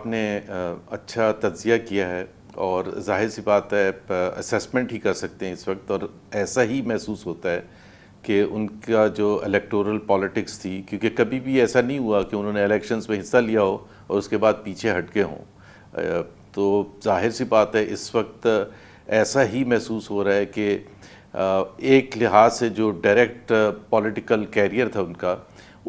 आपने अच्छा तजिया किया है और जाहिर सी बात है असेसमेंट ही कर सकते हैं इस वक्त और ऐसा ही महसूस होता है कि उनका जो इलेक्टोरल पॉलिटिक्स थी क्योंकि कभी भी ऐसा नहीं हुआ कि उन्होंने इलेक्शंस में हिस्सा लिया हो और उसके बाद पीछे हट हों तो जाहिर सी बात है इस वक्त ऐसा ही महसूस हो रहा है कि एक लिहाज से जो डायरेक्ट पॉलिटिकल कैरियर था उनका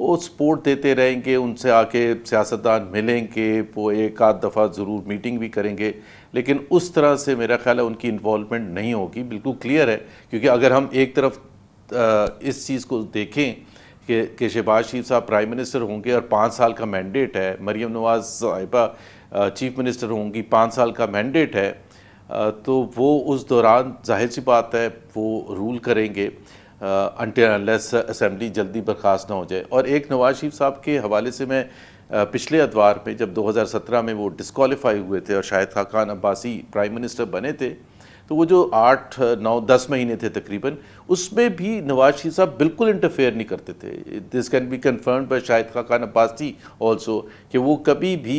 वो सपोर्ट देते रहेंगे उनसे आके सियासतदान मिलेंगे वो एक आध दफ़ा ज़रूर मीटिंग भी करेंगे लेकिन उस तरह से मेरा ख्याल है उनकी इन्वॉलमेंट नहीं होगी बिल्कुल क्लियर है क्योंकि अगर हम एक तरफ इस चीज़ को देखें कि के शहबाज शरीफ साहब प्राइम मिनिस्टर होंगे और पाँच साल का मैंडेट है मरीम नवाज़ साहिबा चीफ मिनिस्टर होंगी पाँच साल का मैंडेट है तो वो उस दौरान जाहिर सी बात है वो रूल करेंगे अनटिल अनलेस असम्बली जल्दी बर्खास्त ना हो जाए और एक नवाज शरीफ साहब के हवाले से मैं पिछले अतवार में जब 2017 में वो डिसकॉलीफाई हुए थे और शाहिद खाकान अब्बासी प्राइम मिनिस्टर बने थे तो वो जो आठ नौ दस महीने थे तकरीबन उसमें भी नवाज शरीफ साहब बिल्कुल इंटरफेयर नहीं करते थे this can be confirm by Shahid खा खान अब्बासी ऑल्सो कि वो कभी भी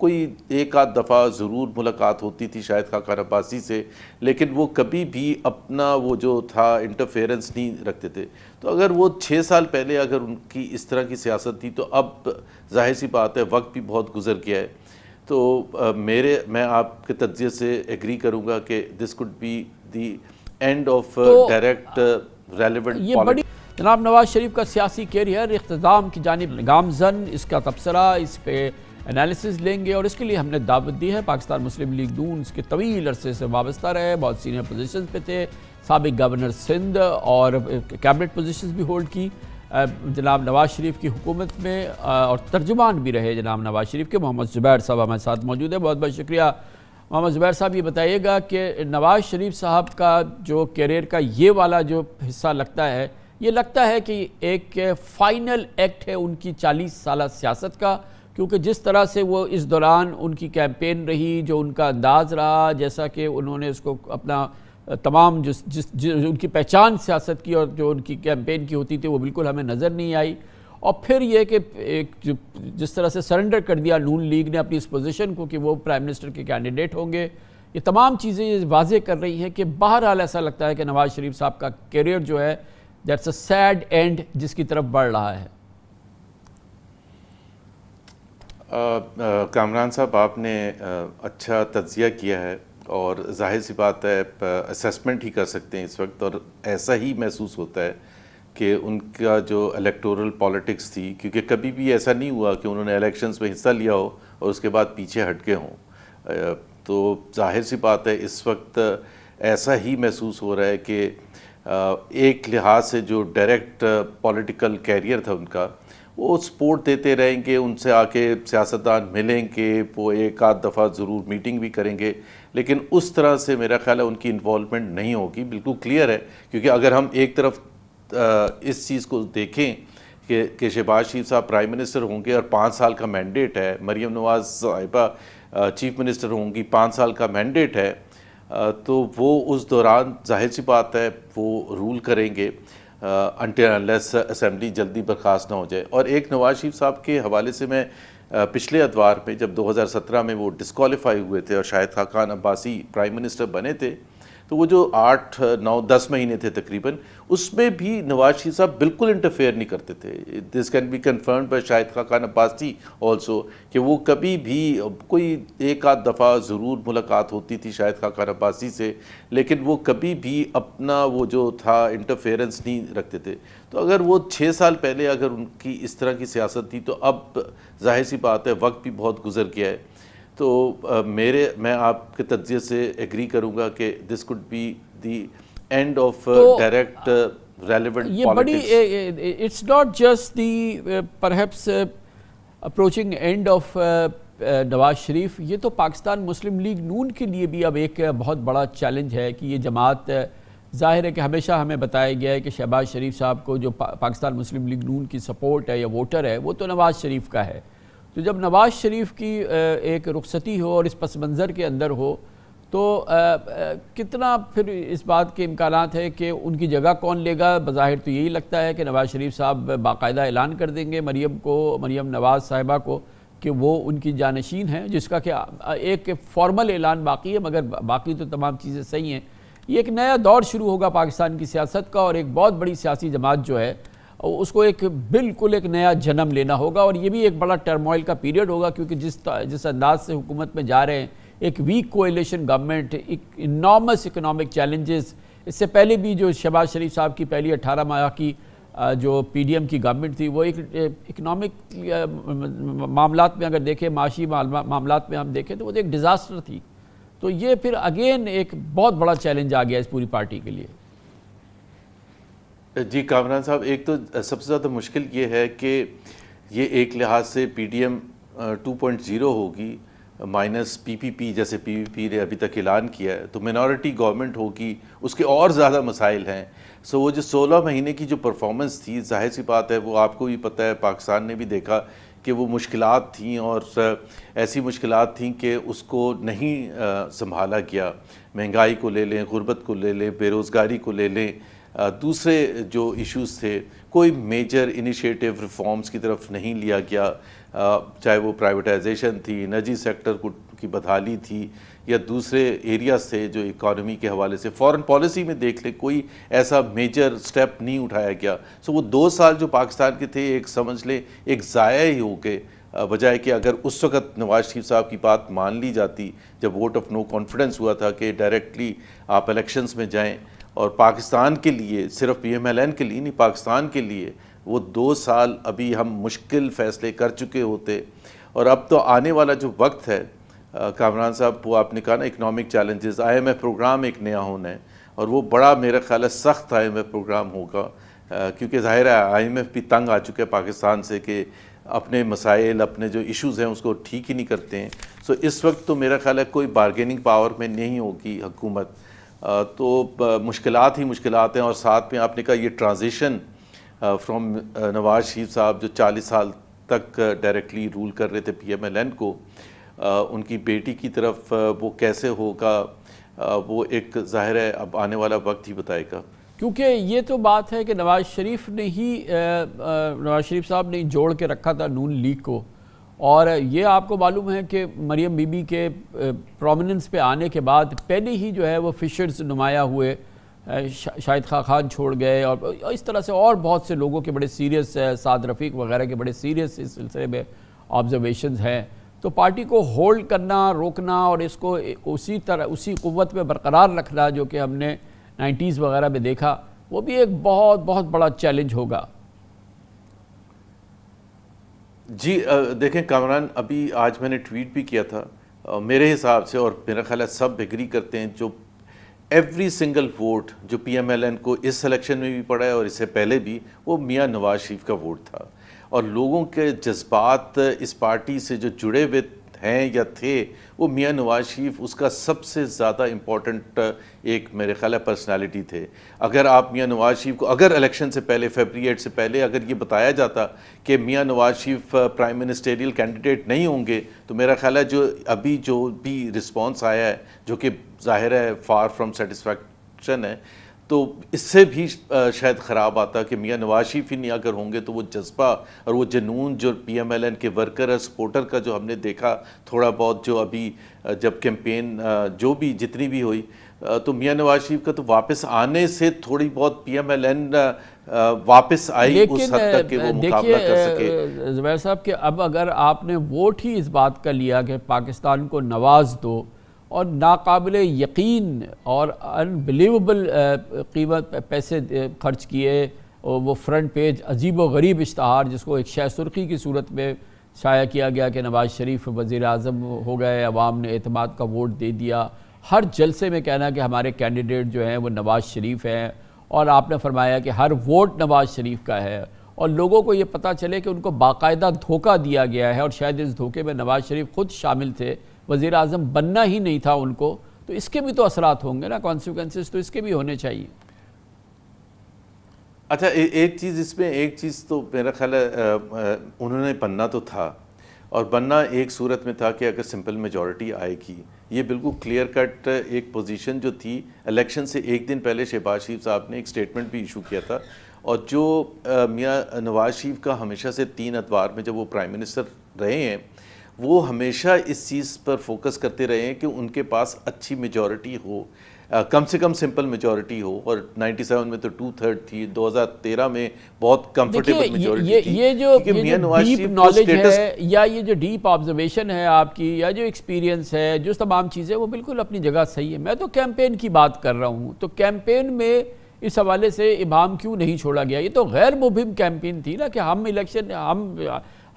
कोई एक आध दफ़ा ज़रूर मुलाकात होती थी शाहिद खा खान अब्बासी से लेकिन वो कभी भी अपना वो जो था इंटरफेरेंस नहीं रखते थे तो अगर वो छः साल पहले अगर उनकी इस तरह की सियासत थी तो अब जाहिर सी बात है वक्त भी बहुत गुजर गया है तो मेरे मैं आपके तजिए से एग्री करूंगा कि this could be the end of direct relevant ये बड़ी जनाब नवाज शरीफ का सियासी कैरियर इख्ताम की जानब गामजन इसका तबसरा इस पर एनालिसिस लेंगे और इसके लिए हमने दावत दी है पाकिस्तान मुस्लिम लीग नून इसके तवील अरसे से वाबस्ता रहे बहुत सीनियर पोजिशन पे थे सबक गवर्नर सिंध और कैबिनेट पोजिशन भी होल्ड की जनाब नवाज शरीफ की हुकूमत में और तर्जुमान भी रहे जनाब नवाज शरीफ के मोहम्मद ज़ुबैर साहब हमारे साथ मौजूद है बहुत बहुत शुक्रिया मोहम्मद ज़ुबैर साहब ये बताइएगा कि नवाज शरीफ साहब का जो करियर का ये वाला जो हिस्सा लगता है ये लगता है कि एक फाइनल एक्ट है उनकी चालीस साल सियासत का क्योंकि जिस तरह से वो इस दौरान उनकी कैंपेन रही जो उनका अंदाज रहा जैसा कि उन्होंने उसको अपना तमाम जिस जिस उनकी पहचान सियासत की और जो उनकी कैंपेन की होती थी वो बिल्कुल हमें नज़र नहीं आई और फिर ये कि एक जो जिस तरह से सरेंडर कर दिया नून लीग ने अपनी इस पोजीशन को कि वो प्राइम मिनिस्टर के कैंडिडेट होंगे ये तमाम चीज़ें ये वाजे कर रही हैं कि बहरहाल ऐसा लगता है कि नवाज शरीफ साहब का करियर जो है दैट्स अ सैड एंड जिसकी तरफ बढ़ रहा है कामरान साहब आपने अच्छा तजिया किया है और जाहिर सी बात है असेसमेंट ही कर सकते हैं इस वक्त और ऐसा ही महसूस होता है कि उनका जो इलेक्टोरल पॉलिटिक्स थी क्योंकि कभी भी ऐसा नहीं हुआ कि उन्होंने इलेक्शंस में हिस्सा लिया हो और उसके बाद पीछे हट गए हों तो जाहिर सी बात है इस वक्त ऐसा ही महसूस हो रहा है कि एक लिहाज से जो डायरेक्ट पॉलिटिकल कैरियर था उनका वो सपोर्ट देते रहेंगे उनसे आके सियासतदान मिलेंगे वो एक आध दफ़ा ज़रूर मीटिंग भी करेंगे लेकिन उस तरह से मेरा ख्याल है उनकी इन्वॉलमेंट नहीं होगी बिल्कुल क्लियर है क्योंकि अगर हम एक तरफ इस चीज़ को देखें कि के शहबाज शरीफ साहब प्राइम मिनिस्टर होंगे और पाँच साल का मैंडेट है मरीम नवाज साहिबा चीफ मिनिस्टर होंगी पाँच साल का मैंडेट है तो वो उस दौरान जाहिर सी बात है वो रूल करेंगे अनलेस असेंबली जल्दी बर्खास्त ना हो जाए और एक नवाज शरीफ साहब के हवाले से मैं पिछले अदवार में जब 2017 में वो डिसकॉलीफाई हुए थे और शायद खाकान अब्बासी प्राइम मिनिस्टर बने थे तो वो जो आठ नौ दस महीने थे तकरीबन उसमें भी नवाज शरीफ साहब बिल्कुल इंटरफेयर नहीं करते थे this can be confirm by Shahid खा खान अब्बासी ऑल्सो कि वो कभी भी कोई एक आध दफ़ा ज़रूर मुलाकात होती थी शाहिद खा खान अब्बासी से लेकिन वो कभी भी अपना वो जो था इंटरफेरेंस नहीं रखते थे तो अगर वो छः साल पहले अगर उनकी इस तरह की सियासत थी तो अब जाहिर सी बात है वक्त भी बहुत गुजर गया है तो मेरे मैं आपके तजिए से एग्री करूंगा कि this could be the end of direct relevant ये बड़ी it's not just the perhaps approaching end of Nawaz Sharif ये तो पाकिस्तान मुस्लिम लीग नून के लिए भी अब एक बहुत बड़ा चैलेंज है कि ये जमात जाहिर है कि हमेशा हमें बताया गया है कि शहबाज शरीफ साहब को जो पा, पाकिस्तान मुस्लिम लीग नून की सपोर्ट है या वोटर है वो तो नवाज शरीफ का है तो जब नवाज़ शरीफ की एक रुखसती हो और इस पस मंज़र के अंदर हो तो आ, आ, कितना फिर इस बात के इम्कान है कि उनकी जगह कौन लेगा बाहिर तो यही लगता है कि नवाज़ शरीफ साहब बाकायदा ऐलान कर देंगे मरीम को मरीम नवाज़ साहिबा को कि वो उनकी जानशीन हैं जिसका कि एक फॉर्मल ऐलान बाकी है मगर बाकी तो तमाम चीज़ें सही हैं ये एक नया दौर शुरू होगा पाकिस्तान की सियासत का और एक बहुत बड़ी सियासी जमात जो है उसको एक बिल्कुल एक नया जन्म लेना होगा और ये भी एक बड़ा टर्मोइल का पीरियड होगा क्योंकि जिस जिस अंदाज से हुकूमत में जा रहे हैं एक वीक कोएलेशन गवर्नमेंट एक इनॉमस इकनॉमिक चैलेंजेस इससे पहले भी जो शहबाज शरीफ साहब की पहली अट्ठारह माह की जो पीडीएम की गवर्नमेंट थी वो एक इकनॉमिक मामला में अगर देखें माशी मामला में हम देखें तो वो एक डिज़ास्टर थी तो ये फिर अगेन एक बहुत बड़ा चैलेंज आ गया इस पूरी पार्टी के लिए जी कामरान साहब एक तो सबसे ज़्यादा मुश्किल ये है कि ये एक लिहाज से P D M two point zero होगी माइनस पी पी पी जैसे पी पी पी ने अभी तक ऐलान किया है तो मिनॉरिटी गवर्नमेंट होगी उसके और ज़्यादा मसाइल हैं सो वो जो सोलह महीने की जो परफॉर्मेंस थी जाहिर सी बात है वो आपको भी पता है पाकिस्तान ने भी देखा कि वो मुश्किल थी और ऐसी मुश्किल थी कि उसको नहीं संभाला गया महंगाई को ले लें गुर्बत को ले लें बेरोज़गारी को ले लें दूसरे जो इश्यूज थे कोई मेजर इनिशिएटिव रिफॉर्म्स की तरफ नहीं लिया गया चाहे वो प्राइवेटाइजेशन थी एनर्जी सेक्टर को की बदहाली थी या दूसरे एरियाज थे जो इकोनॉमी के हवाले से फॉरेन पॉलिसी में देख ले कोई ऐसा मेजर स्टेप नहीं उठाया गया सो वो दो साल जो पाकिस्तान के थे एक समझ लें एक ज़ाया ही हो गए बजाय कि अगर उस वक्त नवाज शरीफ साहब की बात मान ली जाती जब वोट ऑफ नो कॉन्फिडेंस हुआ था कि डायरेक्टली आप इलेक्शंस में जाएं और पाकिस्तान के लिए सिर्फ पी एम एल एन के लिए नहीं पाकिस्तान के लिए वो दो साल अभी हम मुश्किल फैसले कर चुके होते और अब तो आने वाला जो वक्त है कामरान साहब वो आपने कहा ना economic challenges I M F program एक नया होना है और वो बड़ा मेरा ख्याल है सख्त आई एम एफ प्रोग्राम होगा क्योंकि ज़ाहिर है आई एम एफ भी तंग आ चुके हैं पाकिस्तान से कि अपने मसाइल अपने जो इश्यूज़ हैं उसको ठीक ही नहीं करते हैं सो इस वक्त तो मेरा ख्याल है कोई बारगेनिंग पावर में नहीं होगी हुकूमत तो मुश्किल ही मुश्किल हैं और साथ में आपने कहा ये ट्रांजिशन फ्रॉम नवाज शरीफ साहब जो 40 साल तक डायरेक्टली रूल कर रहे थे पी एम एल एन को उनकी बेटी की तरफ वो कैसे होगा वो एक ज़ाहिर है अब आने वाला वक्त ही बताएगा क्योंकि ये तो बात है कि नवाज़ शरीफ ने ही नवाज़ शरीफ साहब ने जोड़ के रखा था नून लीग को और ये आपको मालूम है कि मरियम बीबी के प्रोमिनेंस पे आने के बाद पहले ही जो है वो फिशर्स नुमाया हुए शाहिद खा खान छोड़ गए और इस तरह से और बहुत से लोगों के बड़े सीरियस साद रफ़ीक वगैरह के बड़े सीरियस इस सिलसिले में ऑब्जर्वेशन हैं तो पार्टी को होल्ड करना रोकना और इसको उसी तरह उसी क़वत में बरकरार रखना जो कि हमने नाइन्टीज़ वगैरह में देखा वो भी एक बहुत बहुत बड़ा चैलेंज होगा जी देखें कामरान अभी आज मैंने ट्वीट भी किया था मेरे हिसाब से और मेरा ख्याल सब एग्री करते हैं जो एवरी सिंगल वोट जो पीएमएलएन को इस सिलेक्शन में भी पड़ा है और इससे पहले भी वो मियाँ नवाज शरीफ का वोट था और लोगों के जज्बात इस पार्टी से जो जुड़े हुए हैं या थे वो मियाँ नवाज शरीफ उसका सबसे ज़्यादा इम्पॉर्टेंट एक मेरे ख्याल है पर्सनैलिटी थे अगर आप मियाँ नवाज शरीफ को अगर इलेक्शन से पहले फेबरी एट से पहले अगर ये बताया जाता कि Mian Nawaz Sharif prime ministerial candidate नहीं होंगे तो मेरा ख्याल है जो अभी जो भी रिस्पॉन्स आया है जो कि ज़ाहिर है फार फ्राम सेटिसफैक्शन है तो इससे भी शायद ख़राब आता कि मियाँ नवाज शरीफ ही नहीं अगर होंगे तो वो जज्बा और वो जनून जो पी एम एल एन के वर्कर और सपोर्टर का जो हमने देखा थोड़ा बहुत जो अभी जब कैंपेन जो भी जितनी भी हुई तो मियाँ नवाज शरीफ का तो वापस आने से थोड़ी बहुत पी एम एल एन वापस आई उस हद तक कि वो मुकाबला कर सके जुबैर साहब कि अब अगर आपने वोट ही इस बात का लिया कि पाकिस्तान को नवाज दो और नाकबिल यकीन और अनबिलीवेबल कीमत पैसे खर्च किए और वो फ्रंट पेज अजीब व गरीब इश्तहार जिसको एक शह सुर्खी की सूरत में शाया किया गया कि नवाज़ शरीफ वज़ी अजम हो गए अवाम ने अतमाद का वोट दे दिया हर जलसे में कहना कि हमारे कैंडिडेट जो हैं वो नवाज़ शरीफ हैं और आपने फरमाया कि हर वोट नवाज़ शरीफ का है और लोगों को ये पता चले कि उनको बाकायदा धोखा दिया गया है और शायद इस धोखे में नवाज़ शरीफ ख़ुद शामिल थे वज़ी अजम बनना ही नहीं था उनको तो इसके भी तो असरात होंगे ना कॉन्सिक्वेंसेस तो इसके भी होने चाहिए अच्छा ए, एक चीज़ इसमें एक चीज़ तो मेरा ख्याल है उन्होंने बनना तो था और बनना एक सूरत में था कि अगर सिंपल मेजॉरिटी आएगी ये बिल्कुल क्लियर कट एक पोजीशन जो थी इलेक्शन से एक दिन पहले शहबाज शरीफ साहब ने एक स्टेटमेंट भी इशू किया था और जो मियाँ नवाज शरीफ का हमेशा से तीन अतवार में जब वो प्राइम मिनिस्टर रहे हैं वो हमेशा इस चीज़ पर फोकस करते रहे हैं कि उनके पास अच्छी मेजॉरिटी हो आ, कम से कम सिंपल मेजॉरिटी हो और 97 में तो टू थर्ड थी 2013 में बहुत कंफर्टेबल मेजॉरिटी ये, ये जो, डीप नॉलेज है या ये जो डीप ऑब्जर्वेशन है आपकी या जो एक्सपीरियंस है जो तमाम चीज़ें वो बिल्कुल अपनी जगह सही है मैं तो कैंपेन की बात कर रहा हूँ तो कैंपेन में इस हवाले से इमाम क्यों नहीं छोड़ा गया ये तो गैर मुबिम कैंपेन थी ना कि हम इलेक्शन हम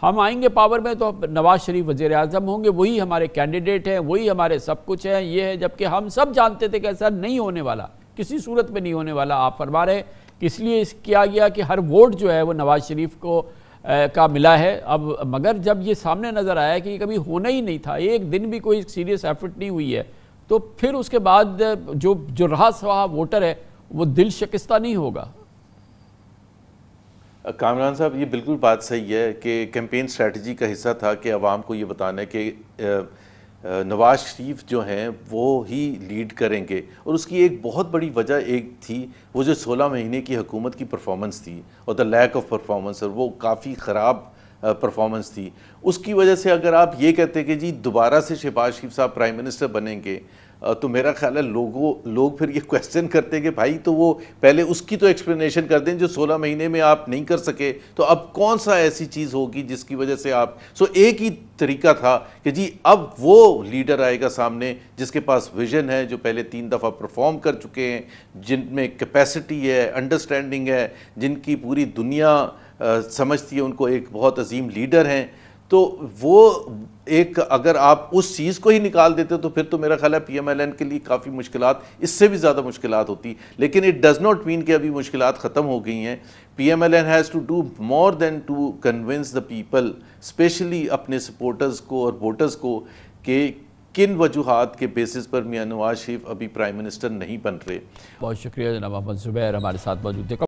हम आएंगे पावर में तो नवाज शरीफ वजीर अजम होंगे वही हमारे कैंडिडेट हैं वही हमारे सब कुछ हैं ये है जबकि हम सब जानते थे कि ऐसा नहीं होने वाला किसी सूरत में नहीं होने वाला आप फरमा रहे इसलिए इस किया गया कि हर वोट जो है वो नवाज शरीफ को आ, का मिला है अब मगर जब ये सामने नज़र आया कि कभी होना ही नहीं था एक दिन भी कोई सीरियस एफर्ट नहीं हुई है तो फिर उसके बाद जो जो रहा सवा वोटर है वो दिल शिकस्ता नहीं होगा कामरान साहब ये बिल्कुल बात सही है कि कैंपेन स्ट्रेटजी का हिस्सा था कि आवाम को ये बताना है कि नवाज शरीफ जो हैं वो ही लीड करेंगे और उसकी एक बहुत बड़ी वजह एक थी वो जो 16 महीने की हुकूमत की परफॉर्मेंस थी और द लैक ऑफ परफॉर्मेंस और वो काफ़ी ख़राब परफॉर्मेंस थी उसकी वजह से अगर आप ये कहते कि जी दोबारा से शहबाज शरीफ साहब प्राइम मिनिस्टर बनेंगे तो मेरा ख्याल है लोगों लोग फिर ये क्वेश्चन करते हैं कि भाई तो वो पहले उसकी तो एक्सप्लेनेशन कर दें जो 16 महीने में आप नहीं कर सके तो अब कौन सा ऐसी चीज़ होगी जिसकी वजह से आप सो एक ही तरीका था कि जी अब वो लीडर आएगा सामने जिसके पास विजन है जो पहले तीन दफ़ा परफॉर्म कर चुके हैं जिनमें कैपेसिटी है अंडरस्टैंडिंग है जिनकी पूरी दुनिया समझती है उनको एक बहुत अजीम लीडर हैं तो वो एक अगर आप उस चीज़ को ही निकाल देते तो फिर तो मेरा ख्याल है पी एम एल एन के लिए काफ़ी मुश्किल इससे भी ज़्यादा मुश्किल होती लेकिन इट डज़ नॉट मीन कि अभी मुश्किल ख़त्म हो गई हैं P M L N has to do more than to convince the people specially अपने सपोर्टर्स को और वोटर्स को कि किन वजूहत के बेसिस पर मियाँ नवाज शरीफ अभी प्राइम मिनिस्टर नहीं बन रहे बहुत शुक्रिया जनाब मोहम्मद ज़ुबैर हमारे साथ मौजूद थे